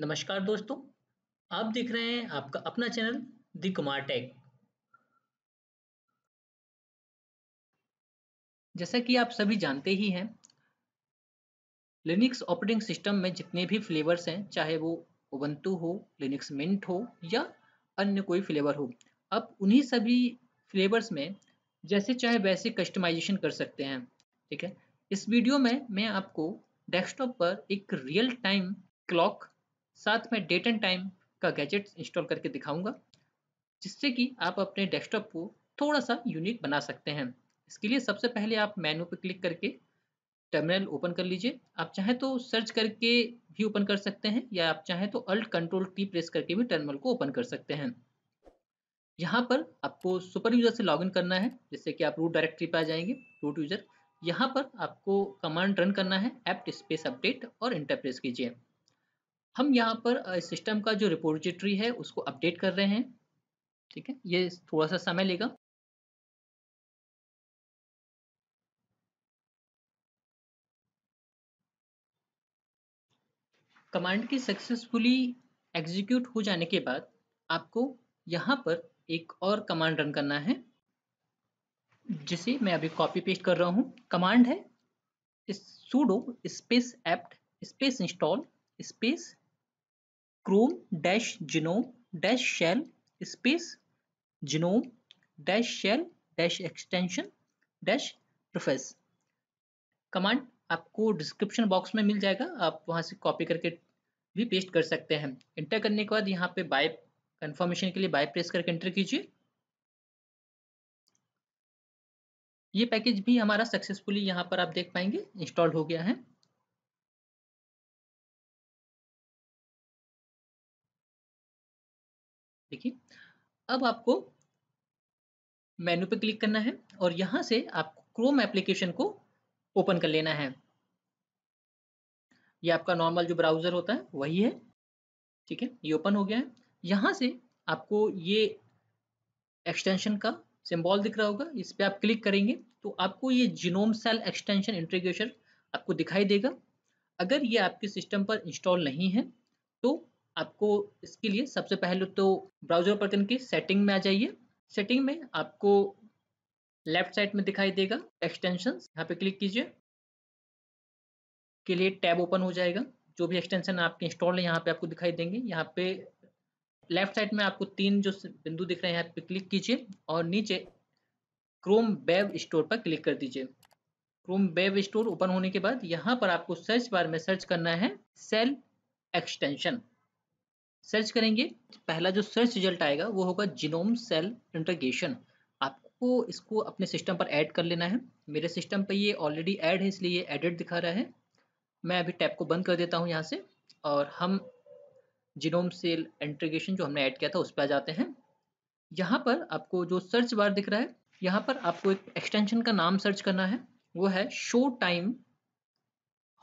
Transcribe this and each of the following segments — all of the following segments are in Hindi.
नमस्कार दोस्तों आप देख रहे हैं आपका अपना चैनल दी कुमार टेक जैसा कि आप सभी जानते ही हैं लिनक्स ऑपरेटिंग सिस्टम में जितने भी फ्लेवर्स हैं चाहे वो ओवंतु हो लिनक्स मिंट हो या अन्य कोई फ्लेवर हो आप उन्हीं सभी फ्लेवर्स में जैसे चाहे वैसे कस्टमाइजेशन कर सकते हैं ठीक है इस वीडियो में मैं आपको डेस्कटॉप पर एक रियल टाइम क्लॉक साथ में डेट एंड टाइम का गैजेट इंस्टॉल करके दिखाऊंगा जिससे कि आप अपने डेस्कटॉप को थोड़ा सा यूनिक बना सकते हैं इसके लिए सबसे पहले आप मेनू पर क्लिक करके टर्मिनल ओपन कर लीजिए आप चाहें तो सर्च करके भी ओपन कर सकते हैं या आप चाहें तो अल्ट कंट्रोल टी प्रेस करके भी टर्मिनल को ओपन कर सकते हैं यहाँ पर आपको सुपर यूज़र से लॉगिन करना है जिससे कि आप रूट डायरेक्टरी पर आ जाएंगे रूट यूज़र यहाँ पर आपको कमांड रन करना है एप्ट स्पेस अपडेट और इंटरप्रेस कीजिए हम यहाँ पर सिस्टम का जो रिपोजिटरी है उसको अपडेट कर रहे हैं ठीक है ये थोड़ा सा समय लेगा कमांड की सक्सेसफुली एग्जीक्यूट हो जाने के बाद आपको यहाँ पर एक और कमांड रन करना है जिसे मैं अभी कॉपी पेस्ट कर रहा हूँ कमांड है sudo space apt space install space chrome dash gnome dash shell space gnome dash shell dash extension dash prefs command आपको डिस्क्रिप्शन बॉक्स में मिल जाएगा आप वहां से कॉपी करके भी पेस्ट कर सकते हैं इंटर करने के बाद यहाँ पे बाय कंफर्मेशन के लिए बाय प्रेस करके एंटर कीजिए ये पैकेज भी हमारा सक्सेसफुली यहाँ पर आप देख पाएंगे इंस्टॉल हो गया है देखिए अब आपको मेनू पे क्लिक करना है और यहां से आपको क्रोम एप्लीकेशन को ओपन कर लेना है ये आपका नॉर्मल जो ब्राउजर होता है वही है ठीक है ये ओपन हो गया है यहां से आपको ये एक्सटेंशन का सिंबल दिख रहा होगा इस पर आप क्लिक करेंगे तो आपको ये जिनोम सेल एक्सटेंशन इंटीग्रेशन आपको दिखाई देगा अगर ये आपके सिस्टम पर इंस्टॉल नहीं है तो आपको इसके लिए सबसे पहले तो ब्राउजर पर करके सेटिंग में आ जाइए सेटिंग में आपको लेफ्ट साइड में दिखाई देगा एक्सटेंशन यहाँ पे क्लिक कीजिए के लिए टैब ओपन हो जाएगा जो भी एक्सटेंशन आपके इंस्टॉल है यहाँ पे आपको दिखाई देंगे यहाँ पे लेफ्ट साइड में आपको तीन जो बिंदु दिख रहे हैं यहाँ पे क्लिक कीजिए और नीचे क्रोम वेब स्टोर पर क्लिक कर दीजिए क्रोम वेब स्टोर ओपन होने के बाद यहाँ पर आपको सर्च बार में सर्च करना है सेल एक्सटेंशन सर्च करेंगे पहला जो सर्च रिजल्ट आएगा वो होगा जिनोम सेल इंटरगेशन आपको इसको अपने सिस्टम पर ऐड कर लेना है मेरे सिस्टम पर ये ऑलरेडी ऐड है इसलिए एडिट दिखा रहा है मैं अभी टैप को बंद कर देता हूँ यहाँ से और हम जिनोम सेल इंटरगेशन जो हमने ऐड किया था उस पर आ जाते हैं यहाँ पर आपको जो सर्च बार दिख रहा है यहाँ पर आपको एक एक्सटेंशन का नाम सर्च करना है वो है शो टाइम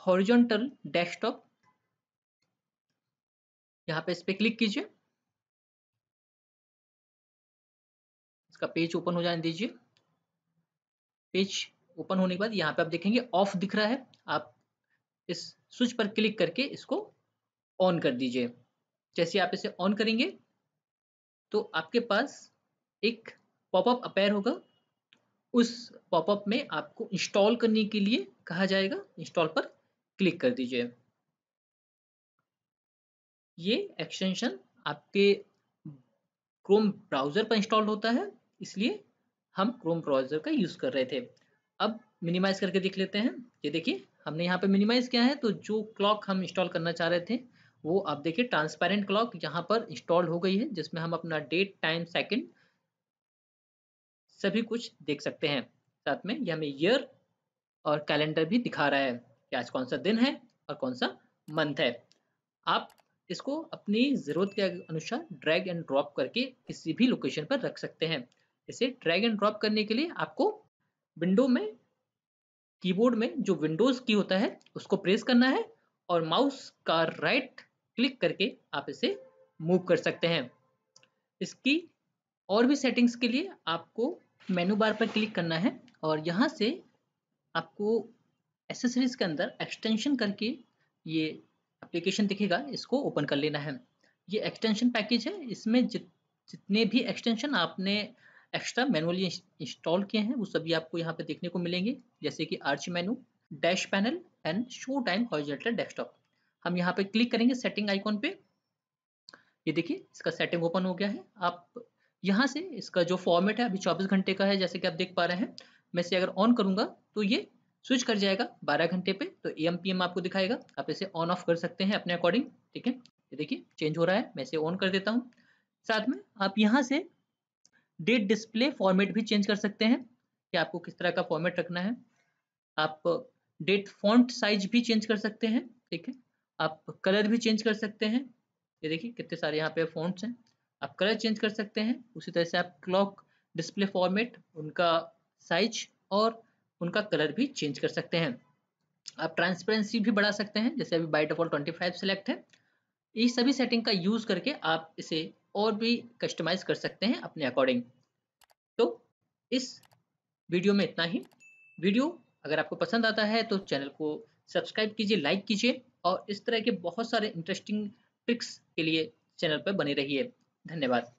हॉरिजॉन्टल डेस्कटॉप यहाँ पे इस पर क्लिक कीजिए इसका पेज ओपन हो जाने दीजिए पेज ओपन होने के बाद यहाँ पे आप देखेंगे ऑफ दिख रहा है आप इस स्विच पर क्लिक करके इसको ऑन कर दीजिए जैसे आप इसे ऑन करेंगे तो आपके पास एक पॉपअप अपेयर होगा उस पॉपअप में आपको इंस्टॉल करने के लिए कहा जाएगा इंस्टॉल पर क्लिक कर दीजिए ये एक्सटेंशन आपके क्रोम ब्राउज़र पर इंस्टॉल होता है इसलिए हम क्रोम ब्राउज़र का यूज़ कर रहे थे अब मिनिमाइज़ करके देख लेते हैं ये देखिए हमने यहाँ पे मिनिमाइज़ किया है तो जो क्लॉक हम इंस्टॉल करना चाह रहे थे वो आप देखिए ट्रांसपेरेंट क्लॉक यहाँ पर इंस्टॉल हो गई है जिसमें हम अपना डेट टाइम सेकंड सभी कुछ देख सकते हैं साथ में ये हमें ईयर और कैलेंडर भी दिखा रहा है कि आज कौन सा दिन है और कौन सा मंथ है आप इसको अपनी ज़रूरत के अनुसार ड्रैग एंड ड्रॉप करके किसी भी लोकेशन पर रख सकते हैं इसे ड्रैग एंड ड्रॉप करने के लिए आपको विंडो में कीबोर्ड में जो विंडोज़ की होता है उसको प्रेस करना है और माउस का राइट क्लिक करके आप इसे मूव कर सकते हैं इसकी और भी सेटिंग्स के लिए आपको मेनू बार पर क्लिक करना है और यहाँ से आपको एसेसरीज के अंदर एक्सटेंशन करके ये एप्लीकेशन दिखेगा इसको ओपन कर लेना है ये एक्सटेंशन पैकेज है इसमें जित जितने भी एक्सटेंशन आपने एक्स्ट्रा मैनुअली इंस्टॉल किए हैं वो सभी आपको यहाँ पे देखने को मिलेंगे जैसे कि arc menu dash panel and show time horizontal desktop हम यहाँ पे क्लिक करेंगे सेटिंग आइकॉन पे ये देखिए इसका सेटिंग ओपन हो गया है आप यहाँ से इसका जो फॉर्मेट है अभी 24 घंटे का है जैसे कि आप देख पा रहे हैं मैं इसे अगर ऑन करूंगा तो ये स्विच कर जाएगा 12 घंटे पे तो एम पी एम आपको दिखाएगा आप इसे ऑन ऑफ कर सकते हैं अपने अकॉर्डिंग ठीक है ये देखिए चेंज हो रहा है मैं इसे ऑन कर देता हूँ साथ में आप यहाँ से डेट डिस्प्ले फॉर्मेट भी चेंज कर सकते हैं कि आपको किस तरह का फॉर्मेट रखना है आप डेट फॉन्ट साइज भी चेंज कर सकते हैं ठीक है आप कलर भी चेंज कर सकते हैं ये देखिए कितने सारे यहाँ पे फॉन्ट्स हैं आप कलर चेंज कर सकते हैं उसी तरह से आप क्लॉक डिस्प्ले फॉर्मेट उनका साइज और उनका कलर भी चेंज कर सकते हैं आप ट्रांसपेरेंसी भी बढ़ा सकते हैं जैसे अभी बाई डिफॉल्ट 25 सेलेक्ट है इस सभी सेटिंग का यूज करके आप इसे और भी कस्टमाइज कर सकते हैं अपने अकॉर्डिंग तो इस वीडियो में इतना ही वीडियो अगर आपको पसंद आता है तो चैनल को सब्सक्राइब कीजिए लाइक कीजिए और इस तरह के बहुत सारे इंटरेस्टिंग ट्रिक्स के लिए चैनल पर बने रहिए धन्यवाद